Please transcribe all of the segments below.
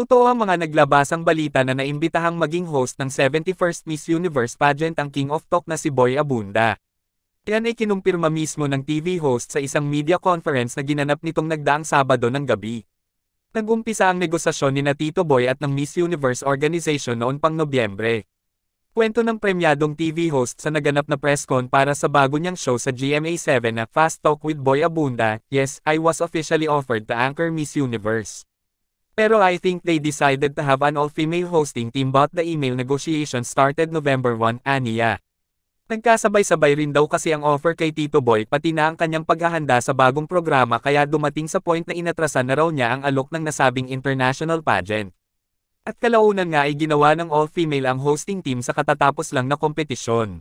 Totoo ang mga naglabasang balita na naimbitahang maging host ng 71st Miss Universe pageant ang King of Talk na si Boy Abunda. Yan ay kinumpirma mismo ng TV host sa isang media conference na ginanap nitong nagdaang Sabado ng gabi. Nagumpisa ang negosasyon ni na Tito Boy at ng Miss Universe Organization noon pang Nobyembre. Kwento ng premyadong TV host sa naganap na presscon para sa bago niyang show sa GMA7 na Fast Talk with Boy Abunda, Yes, I was officially offered to anchor Miss Universe. Pero I think they decided to have an all-female hosting team but the email negotiation started November 1, Ania. Nagkasabay-sabay rin daw kasi ang offer kay Tito Boy pati na ang kanyang paghahanda sa bagong programa kaya dumating sa point na inatrasan na raw niya ang alok ng nasabing international pageant. At kalaunan nga ay ginawa ng all-female ang hosting team sa katatapos lang na kompetisyon.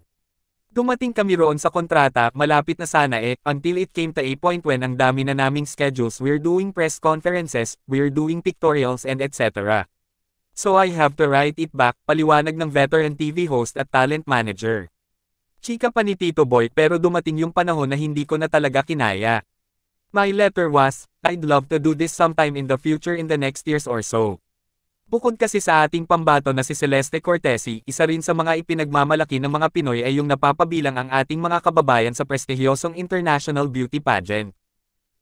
Dumating kami roon sa kontrata, malapit na sana eh, until it came to a point when ang dami na naming schedules we're doing press conferences, we're doing pictorials and etc. So I have to write it back, paliwanag ng veteran TV host at talent manager. Chika pa ni Tito Boy pero dumating yung panahon na hindi ko na talaga kinaya. My letter was, I'd love to do this sometime in the future in the next years or so. Bukod kasi sa ating pambato na si Celeste Cortesi, isa rin sa mga ipinagmamalaki ng mga Pinoy ay yung napapabilang ang ating mga kababayan sa prestihiyosong International Beauty Pageant.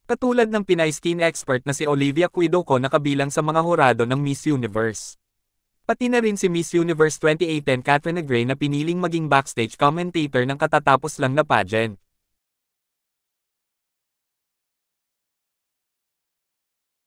Katulad ng Pinay skin expert na si Olivia Cuidoco na kabilang sa mga hurado ng Miss Universe. Pati na rin si Miss Universe 2018 Catherine Gray na piniling maging backstage commentator ng katatapos lang na pageant.